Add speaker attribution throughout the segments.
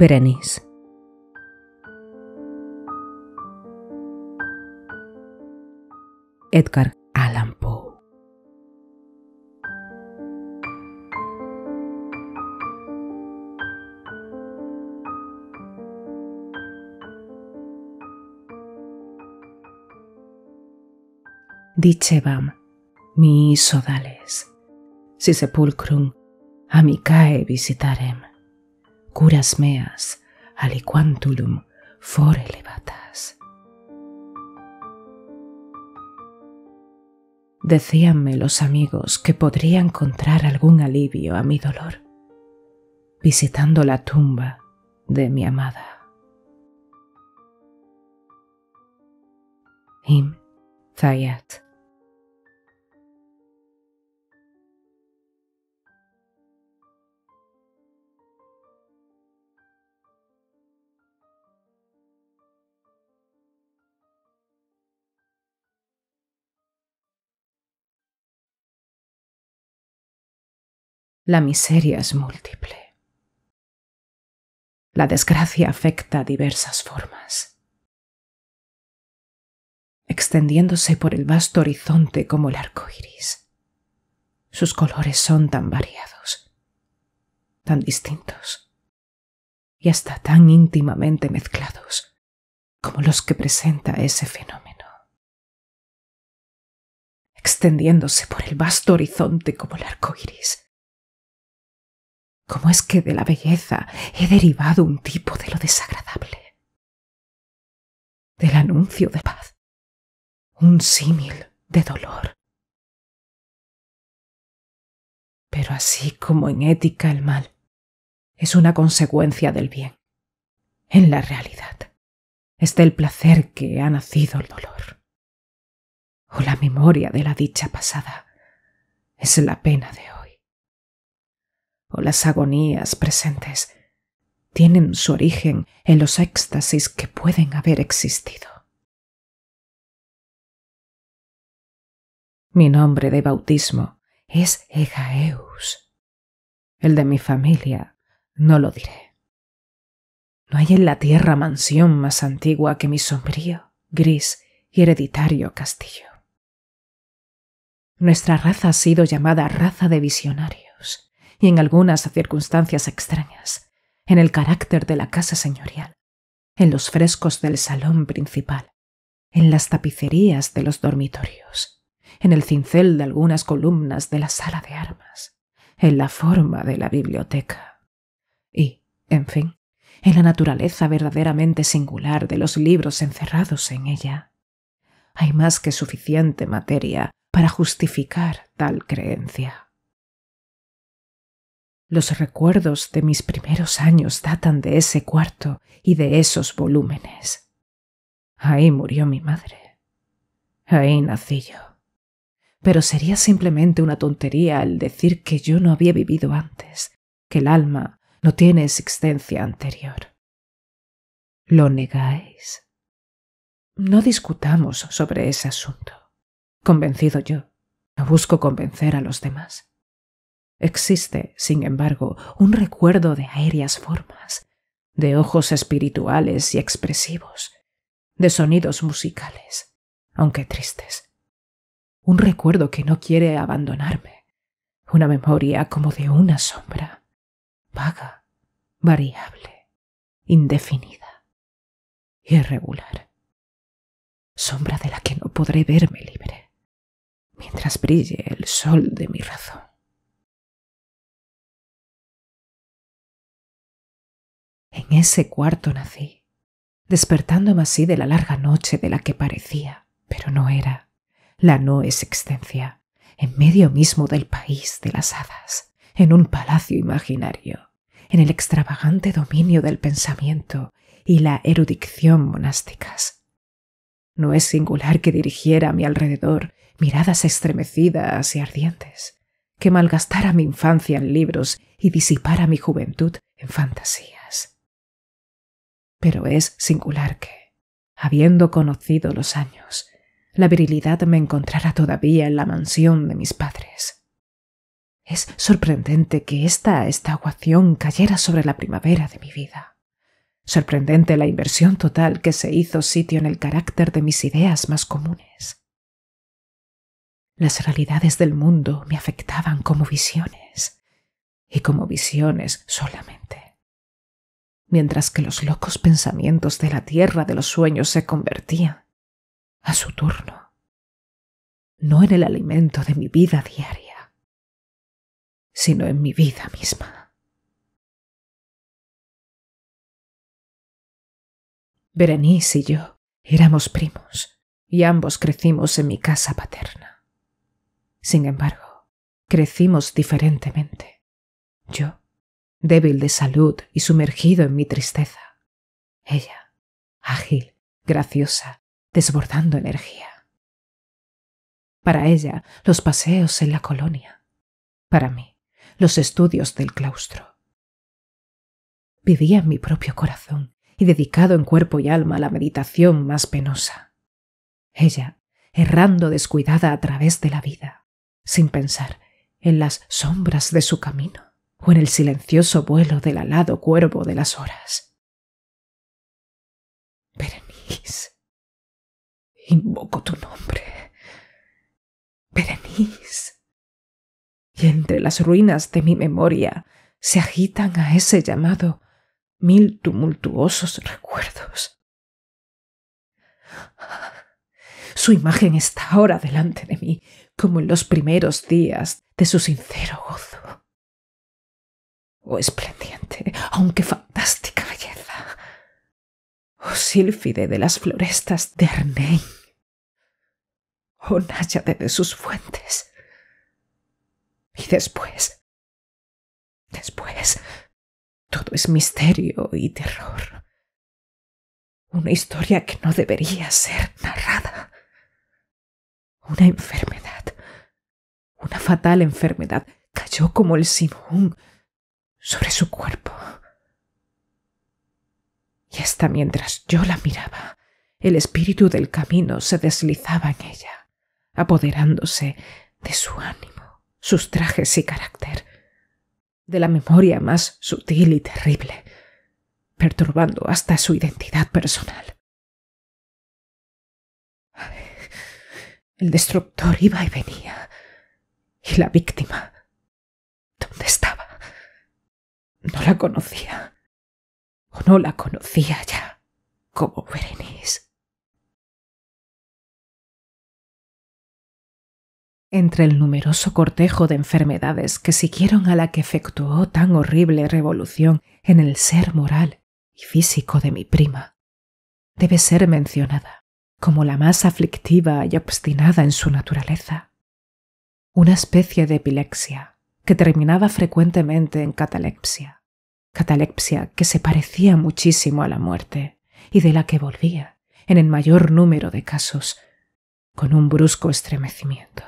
Speaker 1: Berenice. Edgar Allan Poe. Dicebam mi sodales, si sepulcrum, a mi cae visitarem curas meas aliquantulum for elevatas. Decíanme los amigos que podría encontrar algún alivio a mi dolor visitando la tumba de mi amada. Him Zayat
Speaker 2: La miseria es múltiple.
Speaker 1: La desgracia afecta diversas formas, extendiéndose por el vasto horizonte como el arco iris. Sus colores son tan variados, tan distintos y hasta tan íntimamente mezclados como los que
Speaker 2: presenta ese fenómeno. Extendiéndose por el vasto horizonte como el arco iris, ¿Cómo es que de la belleza he derivado un tipo de lo desagradable? Del anuncio de paz, un símil de dolor.
Speaker 1: Pero así como en ética el mal es una consecuencia del bien, en la realidad es del placer que ha nacido el dolor. O la memoria de la dicha pasada es la pena de hoy o las agonías presentes tienen su origen en los éxtasis que pueden haber existido.
Speaker 2: Mi nombre de bautismo
Speaker 1: es Egaeus. El de mi familia no lo diré. No hay en la tierra mansión más antigua que mi sombrío, gris y hereditario castillo. Nuestra raza ha sido llamada raza de visionarios y en algunas circunstancias extrañas, en el carácter de la casa señorial, en los frescos del salón principal, en las tapicerías de los dormitorios, en el cincel de algunas columnas de la sala de armas, en la forma de la biblioteca y, en fin, en la naturaleza verdaderamente singular de los libros encerrados en ella. Hay más que suficiente materia para justificar tal creencia. Los recuerdos de mis primeros años datan de ese cuarto y de esos volúmenes. Ahí murió mi madre. Ahí nací yo. Pero sería simplemente una tontería el decir que yo no había vivido antes, que el alma no tiene existencia anterior. ¿Lo negáis? No discutamos sobre ese asunto. Convencido yo, no busco convencer a los demás. Existe, sin embargo, un recuerdo de aéreas formas, de ojos espirituales y expresivos, de sonidos musicales, aunque tristes. Un recuerdo que no quiere abandonarme, una memoria como de una sombra, vaga, variable, indefinida, irregular.
Speaker 2: Sombra de la que no podré verme libre, mientras brille el sol de mi razón.
Speaker 1: En ese cuarto nací, despertándome así de la larga noche de la que parecía, pero no era, la no existencia, en medio mismo del país de las hadas, en un palacio imaginario, en el extravagante dominio del pensamiento y la erudición monásticas. No es singular que dirigiera a mi alrededor miradas estremecidas y ardientes, que malgastara mi infancia en libros y disipara mi juventud en fantasía pero es singular que, habiendo conocido los años, la virilidad me encontrara todavía en la mansión de mis padres. Es sorprendente que esta estaguación cayera sobre la primavera de mi vida. Sorprendente la inversión total que se hizo sitio en el carácter de mis ideas más comunes. Las realidades del mundo me afectaban como visiones, y como visiones solamente mientras que los locos pensamientos de la tierra de los sueños se convertían, a su turno, no en el alimento de mi vida
Speaker 2: diaria, sino en mi vida misma. Berenice y yo éramos
Speaker 1: primos y ambos crecimos en mi casa paterna. Sin embargo, crecimos diferentemente. Yo débil de salud y sumergido en mi tristeza. Ella, ágil, graciosa, desbordando energía. Para ella, los paseos en la colonia. Para mí, los estudios del claustro. Vivía en mi propio corazón y dedicado en cuerpo y alma a la meditación más penosa. Ella, errando descuidada a través de la vida, sin pensar en las sombras de su camino o en el silencioso vuelo del alado cuervo de las horas. Berenice, invoco tu nombre. Berenice. Y entre las ruinas de mi memoria se agitan a ese llamado mil tumultuosos recuerdos. Su imagen está ahora delante de mí, como en los primeros días de su sincero gozo o esplendiente, aunque fantástica belleza, ¡Oh, sílfide de las florestas de Arnein, ¡Oh, náyade de sus fuentes.
Speaker 2: Y después, después, todo es misterio y terror. Una historia que no debería
Speaker 1: ser narrada. Una enfermedad, una fatal enfermedad, cayó como el simón sobre su cuerpo. Y hasta mientras yo la miraba, el espíritu del camino se deslizaba en ella, apoderándose de su ánimo, sus trajes y carácter, de la memoria más sutil y terrible, perturbando hasta su identidad personal.
Speaker 2: El destructor iba y venía, y la víctima. ¿Dónde está? No la conocía. O no la conocía ya como Berenice.
Speaker 1: Entre el numeroso cortejo de enfermedades que siguieron a la que efectuó tan horrible revolución en el ser moral y físico de mi prima, debe ser mencionada como la más aflictiva y obstinada en su naturaleza, una especie de epilepsia que terminaba frecuentemente en catalepsia. Catalepsia que se parecía muchísimo a la muerte y de la que volvía, en el mayor número de casos, con un brusco estremecimiento.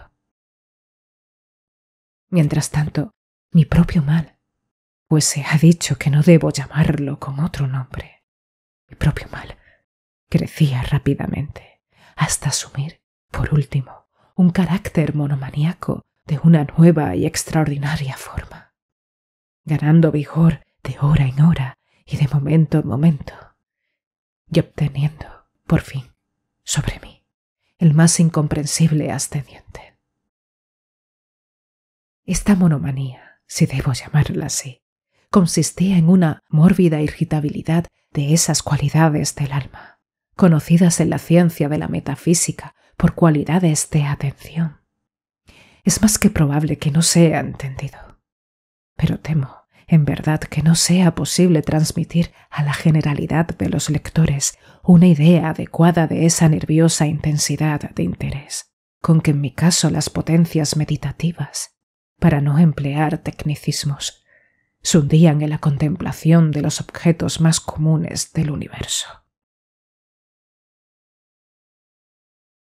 Speaker 1: Mientras tanto, mi propio mal, pues se ha dicho que no debo llamarlo con otro nombre, mi propio mal crecía rápidamente, hasta asumir, por último, un carácter monomaniaco una nueva y extraordinaria forma, ganando vigor de hora en hora y de momento en momento, y obteniendo, por fin, sobre mí, el más incomprensible ascendiente. Esta monomanía, si debo llamarla así, consistía en una mórbida irritabilidad de esas cualidades del alma, conocidas en la ciencia de la metafísica por cualidades de atención, es más que probable que no sea entendido. Pero temo, en verdad, que no sea posible transmitir a la generalidad de los lectores una idea adecuada de esa nerviosa intensidad de interés, con que en mi caso las potencias meditativas, para no emplear tecnicismos, se hundían en la contemplación de los objetos más comunes del universo.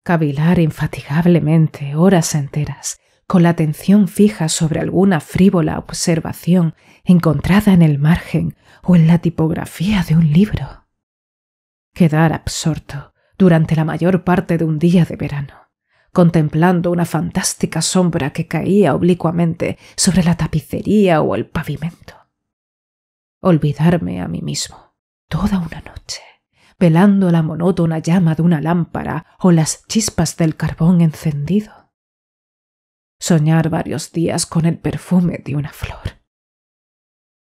Speaker 1: Cavilar infatigablemente horas enteras con la atención fija sobre alguna frívola observación encontrada en el margen o en la tipografía de un libro. Quedar absorto durante la mayor parte de un día de verano, contemplando una fantástica sombra que caía oblicuamente sobre la tapicería o el pavimento. Olvidarme a mí mismo toda una noche, velando la monótona llama de una lámpara o las chispas del carbón encendido soñar varios días con el perfume de una flor,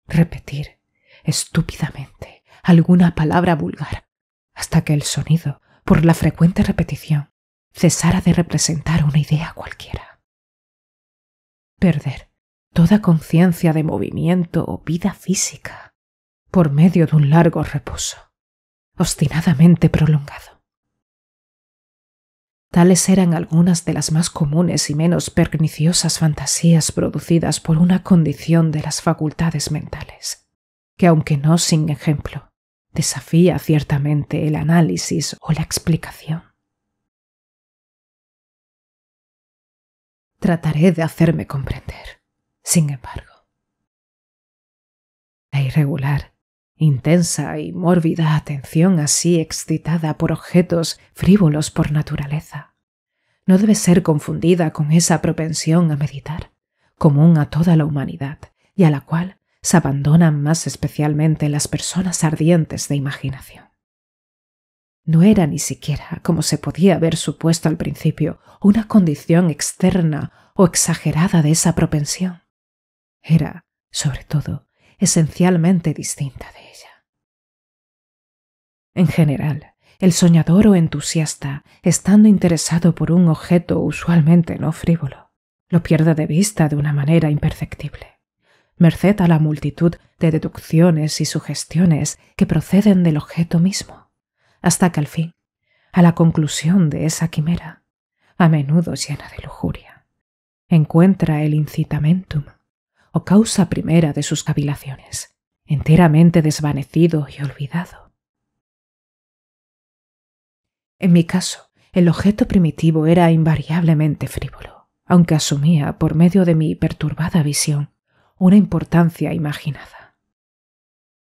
Speaker 1: repetir estúpidamente alguna palabra vulgar hasta que el sonido, por la frecuente repetición, cesara de representar una idea cualquiera. Perder toda conciencia de movimiento o vida física por medio de un largo reposo, obstinadamente prolongado Tales eran algunas de las más comunes y menos perniciosas fantasías producidas por una condición de las facultades mentales, que aunque no sin ejemplo, desafía ciertamente el análisis o la explicación. Trataré de hacerme comprender, sin embargo. La irregular intensa y mórbida atención así excitada por objetos frívolos por naturaleza. No debe ser confundida con esa propensión a meditar, común a toda la humanidad, y a la cual se abandonan más especialmente las personas ardientes de imaginación. No era ni siquiera, como se podía haber supuesto al principio, una condición externa o exagerada de esa propensión. Era, sobre todo, esencialmente distinta de ella. En general, el soñador o entusiasta, estando interesado por un objeto usualmente no frívolo, lo pierde de vista de una manera imperceptible merced a la multitud de deducciones y sugestiones que proceden del objeto mismo, hasta que al fin, a la conclusión de esa quimera, a menudo llena de lujuria, encuentra el incitamentum o causa primera de sus cavilaciones, enteramente desvanecido y olvidado. En mi caso, el objeto primitivo era invariablemente frívolo, aunque asumía, por medio de mi perturbada visión, una importancia imaginada.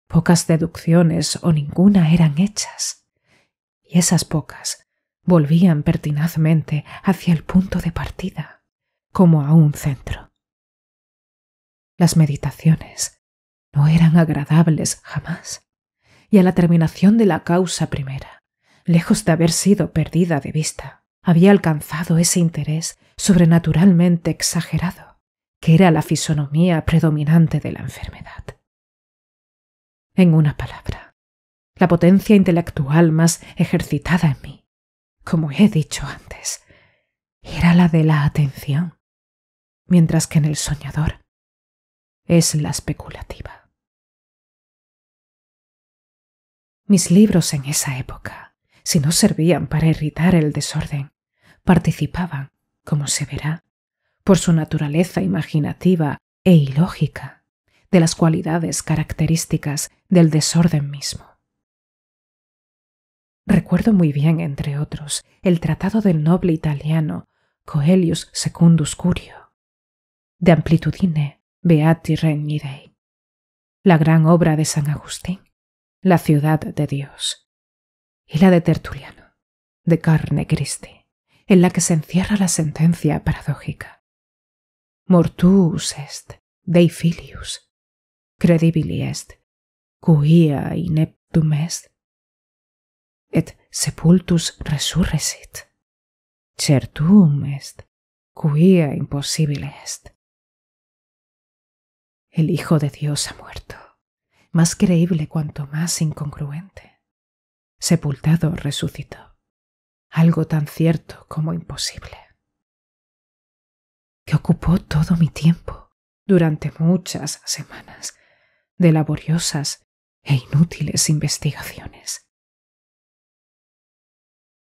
Speaker 1: Pocas deducciones o ninguna eran hechas, y esas pocas volvían pertinazmente hacia el punto de partida, como a un centro. Las meditaciones no eran agradables jamás. Y a la terminación de la causa primera, lejos de haber sido perdida de vista, había alcanzado ese interés sobrenaturalmente exagerado, que era la fisonomía predominante de la enfermedad. En una palabra, la potencia intelectual más ejercitada en mí, como he dicho antes, era la de la atención,
Speaker 2: mientras que en el soñador es la especulativa.
Speaker 1: Mis libros en esa época, si no servían para irritar el desorden, participaban, como se verá, por su naturaleza imaginativa e ilógica, de las cualidades características del desorden mismo. Recuerdo muy bien, entre otros, el tratado del noble italiano Coelius Secundus Curio, de amplitudine Beati Regni la gran obra de San Agustín, la ciudad de Dios, y la de Tertuliano, de carne Christi, en la que se encierra la sentencia paradójica. Mortuus est, Dei filius, credibili est, cuia ineptum est, et sepultus resurresit, certum est, cuia impossibile est. El Hijo de Dios ha muerto. Más creíble cuanto más incongruente. Sepultado resucitó. Algo tan cierto como imposible. Que ocupó todo mi tiempo durante muchas semanas de laboriosas e inútiles investigaciones.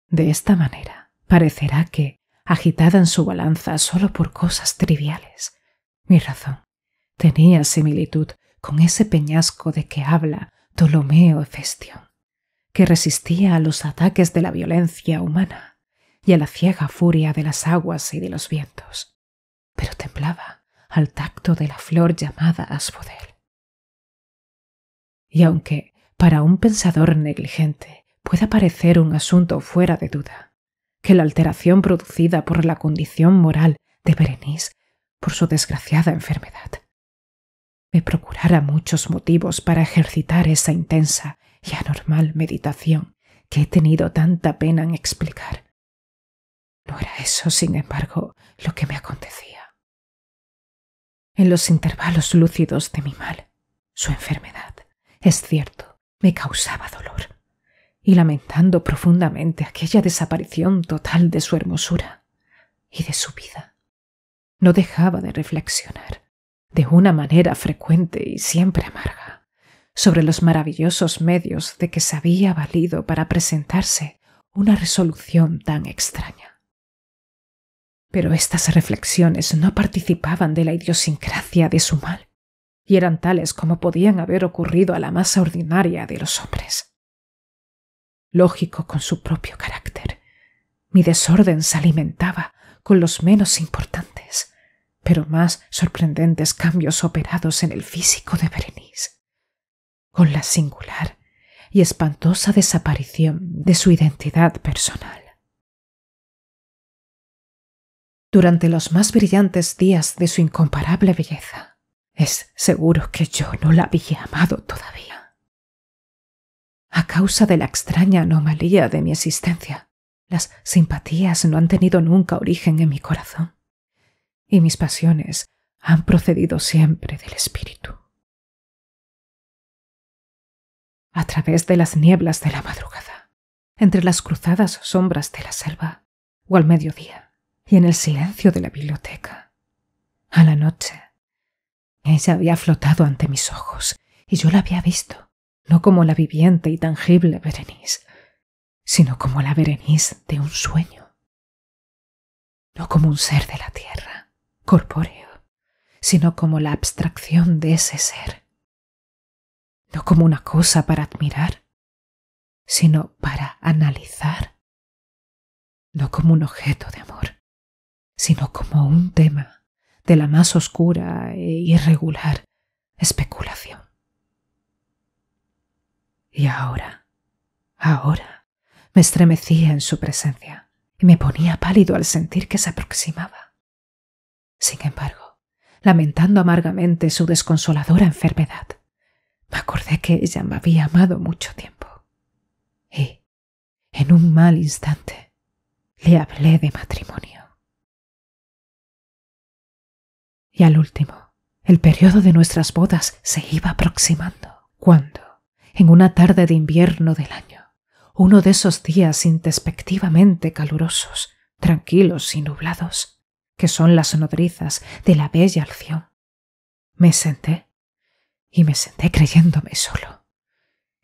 Speaker 1: De esta manera, parecerá que, agitada en su balanza solo por cosas triviales, mi razón tenía similitud con ese peñasco de que habla Ptolomeo Efestio, que resistía a los ataques de la violencia humana y a la ciega furia de las aguas y de los vientos, pero temblaba al tacto de la flor llamada Aspodel. Y aunque para un pensador negligente pueda parecer un asunto fuera de duda, que la alteración producida por la condición moral de Berenice, por su desgraciada enfermedad, me procurara muchos motivos para ejercitar esa intensa y anormal meditación que he tenido tanta pena en explicar. No era eso, sin embargo, lo que me acontecía. En los intervalos lúcidos de mi mal, su enfermedad, es cierto, me causaba dolor, y lamentando profundamente aquella desaparición total de su hermosura y de su vida, no dejaba de reflexionar de una manera frecuente y siempre amarga, sobre los maravillosos medios de que se había valido para presentarse una resolución tan extraña. Pero estas reflexiones no participaban de la idiosincrasia de su mal, y eran tales como podían haber ocurrido a la masa ordinaria de los hombres. Lógico con su propio carácter, mi desorden se alimentaba con los menos importantes pero más sorprendentes cambios operados en el físico de Berenice, con la singular y espantosa desaparición de su identidad personal. Durante los más brillantes días de su incomparable belleza, es seguro que yo no la había amado todavía. A causa de la extraña anomalía de mi existencia, las simpatías no han tenido nunca origen en mi corazón y mis pasiones han procedido siempre del espíritu. A través de las nieblas de la madrugada, entre las cruzadas sombras de la selva, o al mediodía, y en el silencio de la biblioteca, a la noche, ella había flotado ante mis ojos y yo la había visto, no como la viviente y tangible Berenice, sino como la Berenice de un sueño, no como un ser de la tierra corpóreo, sino como la abstracción de ese ser. No como una cosa para admirar, sino para analizar. No como un objeto de amor, sino como un tema de la más oscura e irregular especulación. Y ahora, ahora, me estremecía en su presencia y me ponía pálido al sentir que se aproximaba sin embargo, lamentando amargamente su desconsoladora enfermedad. Me acordé que ella me había amado mucho tiempo. Y, en un mal instante,
Speaker 2: le hablé de matrimonio.
Speaker 1: Y al último, el periodo de nuestras bodas se iba aproximando, cuando, en una tarde de invierno del año, uno de esos días intespectivamente calurosos, tranquilos y nublados, que son las nodrizas de la bella Alción. Me senté y me senté creyéndome solo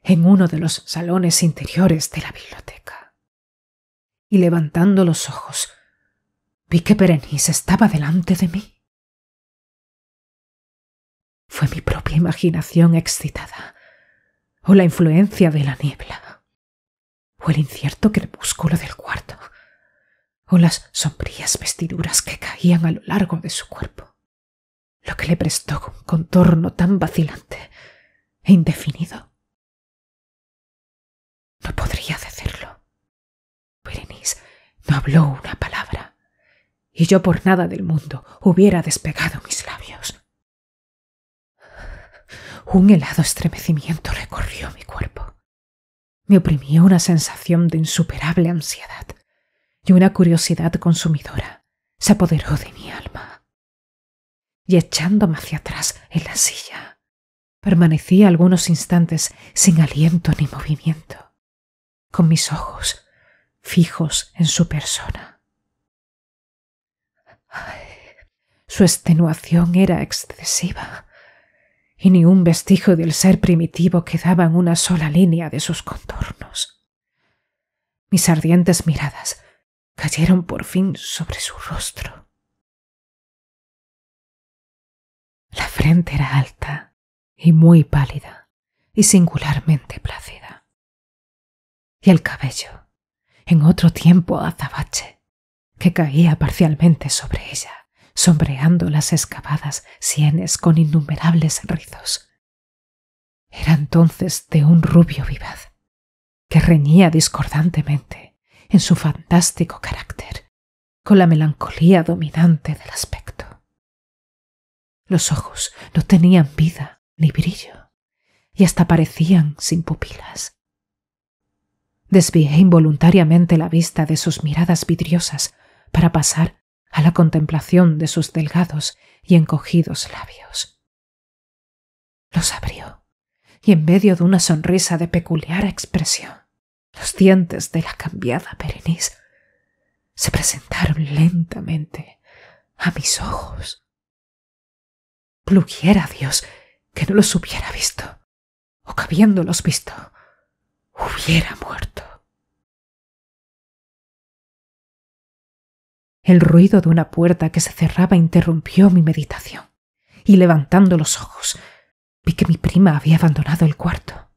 Speaker 1: en uno de los salones interiores de la biblioteca. Y levantando los ojos, vi que Berenice estaba delante de mí. Fue mi propia imaginación excitada, o la influencia de la niebla, o el incierto crepúsculo del cuarto o las sombrías vestiduras que caían a lo largo de su cuerpo, lo que le prestó un contorno tan vacilante e indefinido. No podría decirlo. Berenice no habló una palabra, y yo por nada del mundo hubiera despegado mis labios. Un helado estremecimiento recorrió mi cuerpo. Me oprimió una sensación de insuperable ansiedad y una curiosidad consumidora se apoderó de mi alma. Y echándome hacia atrás en la silla, permanecí algunos instantes sin aliento ni movimiento, con mis ojos fijos en su persona. su extenuación era excesiva y ni un vestigio del ser primitivo quedaba en una sola línea de sus contornos. Mis ardientes miradas cayeron por fin sobre su rostro.
Speaker 2: La frente era alta y muy pálida y
Speaker 1: singularmente plácida. Y el cabello, en otro tiempo azabache, que caía parcialmente sobre ella, sombreando las excavadas sienes con innumerables rizos. Era entonces de un rubio vivaz, que reñía discordantemente en su fantástico carácter, con la melancolía dominante del aspecto. Los ojos no tenían vida ni brillo, y hasta parecían sin pupilas. Desvié involuntariamente la vista de sus miradas vidriosas para pasar a la contemplación de sus delgados y encogidos labios. Los abrió, y en medio de una sonrisa de peculiar expresión, los dientes de la cambiada Berenice se presentaron lentamente a mis ojos. Pluguiera Dios que no los hubiera visto, o que
Speaker 2: habiéndolos visto, hubiera muerto.
Speaker 1: El ruido de una puerta que se cerraba interrumpió mi meditación, y levantando los ojos, vi que mi prima había abandonado el cuarto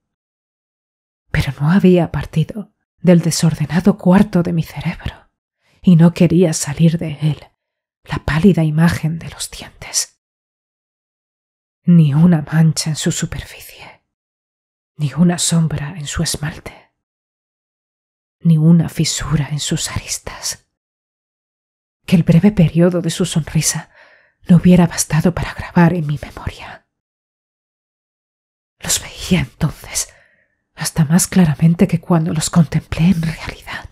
Speaker 1: pero no había partido del desordenado cuarto de mi cerebro y no quería salir de él la pálida imagen de los dientes. Ni una mancha en su superficie, ni una sombra en su esmalte, ni una fisura en sus aristas. Que el breve periodo de su sonrisa no hubiera bastado para grabar en mi memoria. Los veía entonces hasta más claramente que cuando los contemplé en realidad.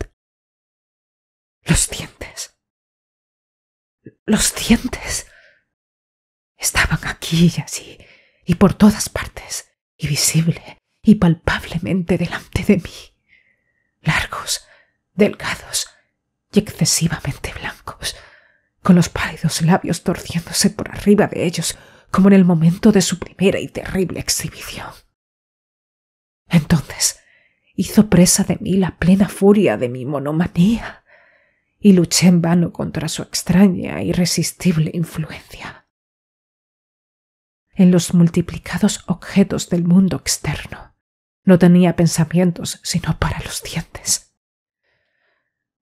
Speaker 2: Los dientes. Los dientes.
Speaker 1: Estaban aquí y así, y por todas partes, y visible y palpablemente delante de mí. Largos, delgados y excesivamente blancos, con los pálidos labios torciéndose por arriba de ellos, como en el momento de su primera y terrible exhibición. Entonces hizo presa de mí la plena furia de mi monomanía y luché en vano contra su extraña, e irresistible influencia. En los multiplicados objetos del mundo externo no tenía pensamientos sino para los dientes.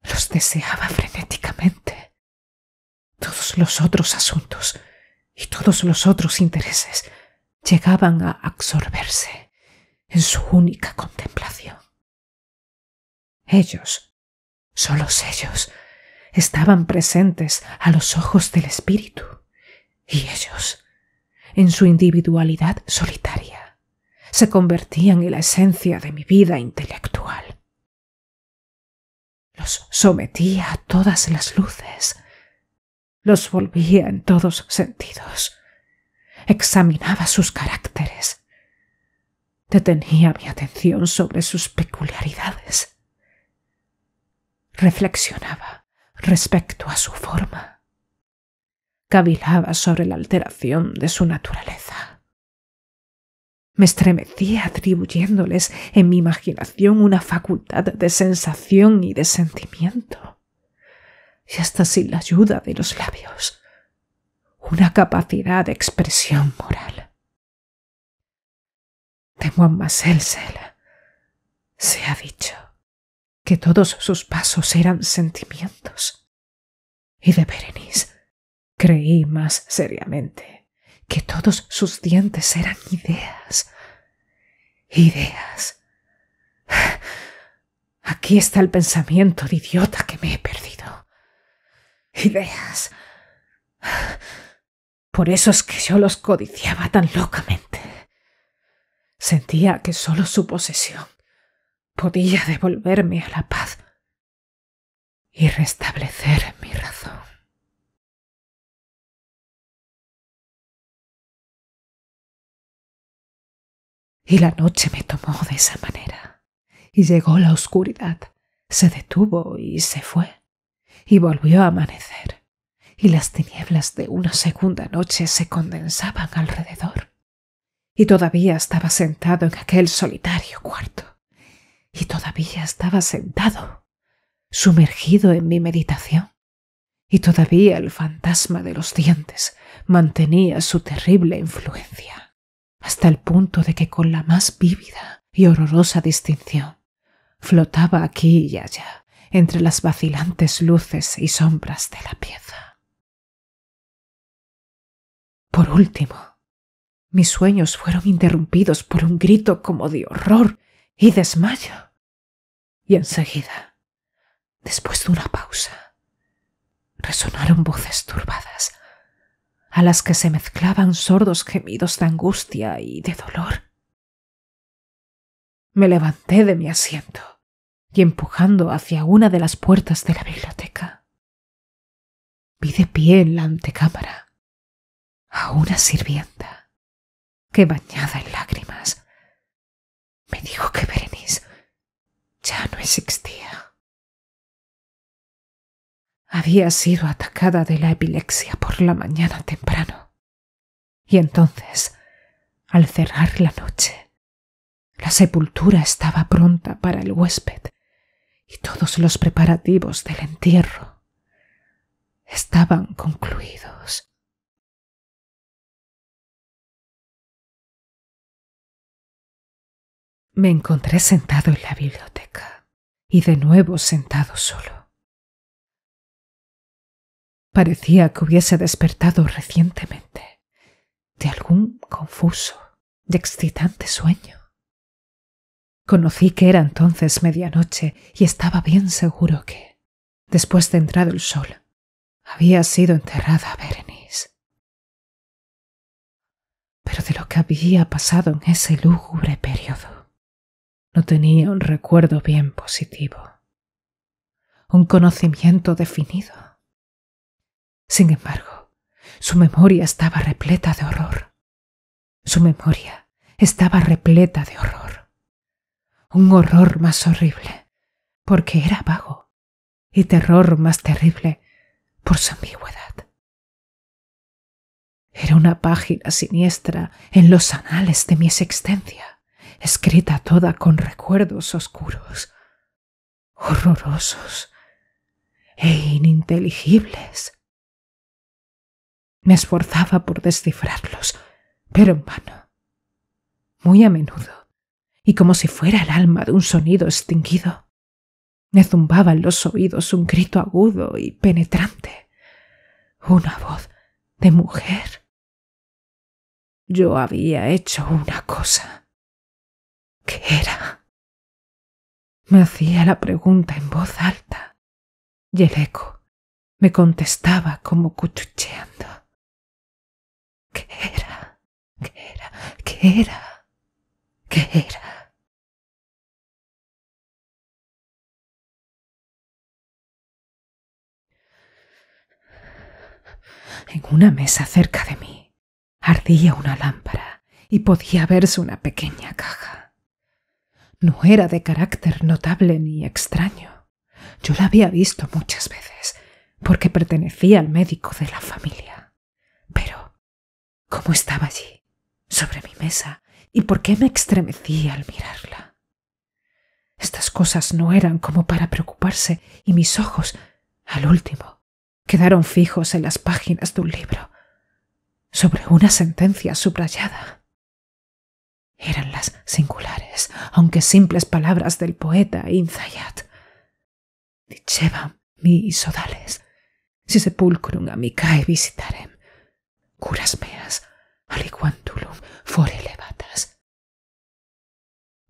Speaker 1: Los deseaba frenéticamente. Todos los otros asuntos y todos los otros intereses llegaban a absorberse en su única contemplación. Ellos, solos ellos, estaban presentes a los ojos del espíritu, y ellos, en su individualidad solitaria, se convertían en la esencia de mi vida intelectual. Los sometía a todas las luces, los volvía en todos sentidos, examinaba sus caracteres, detenía mi atención sobre sus peculiaridades. Reflexionaba respecto a su forma. Cavilaba sobre la alteración de su naturaleza. Me estremecía atribuyéndoles en mi imaginación una facultad de sensación y de sentimiento, y hasta sin la ayuda de los labios, una capacidad de expresión moral de Mademoiselle se ha dicho que todos sus pasos eran sentimientos. Y de Berenice creí más seriamente que todos sus dientes eran ideas. Ideas. Aquí está el pensamiento de idiota que me he perdido. Ideas. Por eso es que yo los codiciaba tan locamente. Sentía que solo su posesión podía devolverme a la paz
Speaker 2: y restablecer mi razón. Y la noche me
Speaker 1: tomó de esa manera, y llegó la oscuridad, se detuvo y se fue, y volvió a amanecer, y las tinieblas de una segunda noche se condensaban alrededor y todavía estaba sentado en aquel solitario cuarto. Y todavía estaba sentado, sumergido en mi meditación. Y todavía el fantasma de los dientes mantenía su terrible influencia, hasta el punto de que con la más vívida y horrorosa distinción flotaba aquí y allá entre las vacilantes luces y sombras de la pieza. Por último, mis sueños fueron interrumpidos por un grito como de horror y desmayo. Y enseguida, después de una pausa, resonaron voces turbadas, a las que se mezclaban sordos gemidos de angustia y de dolor. Me levanté de mi asiento y empujando hacia una de las puertas de la biblioteca, vi de pie en la antecámara
Speaker 2: a una sirvienta bañada en lágrimas me dijo que Berenice ya no existía.
Speaker 1: Había sido atacada de la epilepsia por la mañana temprano, y entonces, al cerrar la noche, la sepultura estaba pronta para el huésped y todos los preparativos del entierro estaban concluidos. Me encontré sentado en la biblioteca y de nuevo sentado solo. Parecía que hubiese despertado recientemente de algún confuso y excitante sueño. Conocí que era entonces medianoche y estaba bien seguro que, después de entrar el sol, había sido enterrada Berenice. Pero de lo que había pasado en ese lúgubre periodo, no tenía un recuerdo bien positivo, un conocimiento definido. Sin embargo, su memoria estaba repleta de horror. Su memoria estaba repleta de horror. Un horror más horrible, porque era vago, y terror más terrible por su ambigüedad. Era una página siniestra en los anales de mi existencia escrita toda con recuerdos oscuros, horrorosos e ininteligibles. Me esforzaba por descifrarlos, pero en vano. Muy a menudo, y como si fuera el alma de un sonido extinguido, me zumbaba en los oídos un grito agudo y penetrante, una voz de mujer. Yo había hecho una cosa
Speaker 2: ¿Qué era? Me hacía la pregunta en voz alta
Speaker 1: y el eco me contestaba como cuchucheando. ¿Qué era? ¿Qué era? ¿Qué era? ¿Qué era? En una mesa cerca de mí ardía una lámpara y podía verse una pequeña caja no era de carácter notable ni extraño. Yo la había visto muchas veces, porque pertenecía al médico de la familia. Pero, ¿cómo estaba allí, sobre mi mesa, y por qué me estremecía al mirarla? Estas cosas no eran como para preocuparse, y mis ojos, al último, quedaron fijos en las páginas de un libro, sobre una sentencia subrayada eran las singulares, aunque simples palabras del poeta Inzayat. Dicevam mi odales, si sepulcrum cae visitarem,
Speaker 2: curas meas aliquantulum fore levatas.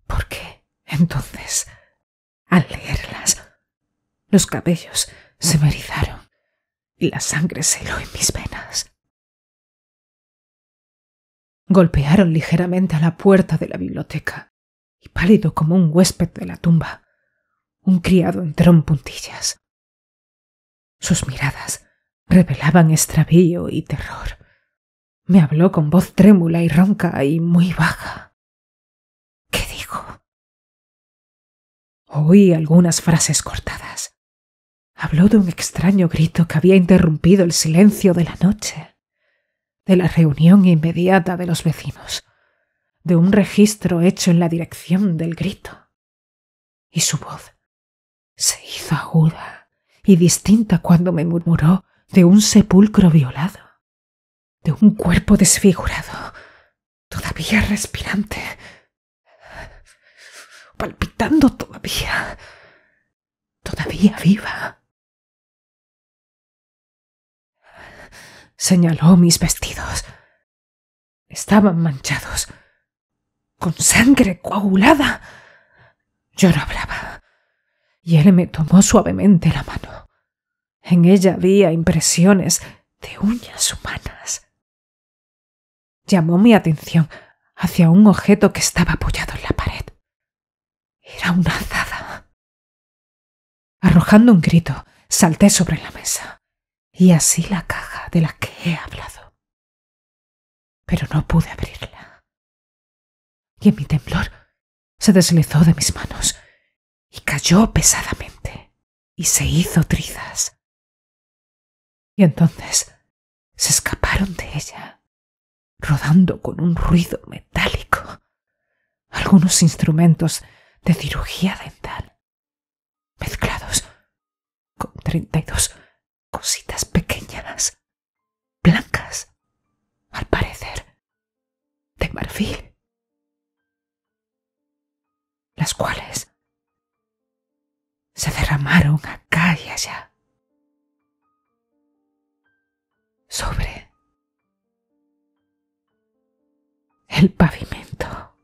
Speaker 2: ¿Por qué, entonces, al leerlas, los cabellos se me erizaron y la sangre se heló en mis venas?
Speaker 1: golpearon ligeramente a la puerta de la biblioteca, y pálido como un huésped de la tumba, un criado entró en puntillas. Sus miradas revelaban extravío y terror. Me habló con voz trémula y ronca y muy baja. ¿Qué dijo? Oí algunas frases cortadas. Habló de un extraño grito que había interrumpido el silencio de la noche de la reunión inmediata de los vecinos, de un registro hecho en la dirección del grito. Y su voz se hizo aguda y distinta cuando me murmuró de un sepulcro violado, de un cuerpo desfigurado, todavía respirante, palpitando todavía, todavía viva.
Speaker 2: señaló mis vestidos.
Speaker 1: Estaban manchados, con sangre coagulada. Yo no hablaba, y él me tomó suavemente la mano. En ella había impresiones de uñas humanas. Llamó mi atención hacia un objeto que estaba apoyado en la pared. Era una azada. Arrojando un grito, salté sobre la mesa y así la caja de la que he hablado.
Speaker 2: Pero no pude abrirla. Y en mi temblor se deslizó de mis manos y cayó pesadamente y se hizo trizas. Y entonces se escaparon de ella,
Speaker 1: rodando con un ruido metálico algunos instrumentos de cirugía dental, mezclados con treinta y dos cositas pequeñas, blancas,
Speaker 2: al parecer, de marfil, las cuales se derramaron acá y allá sobre el pavimento.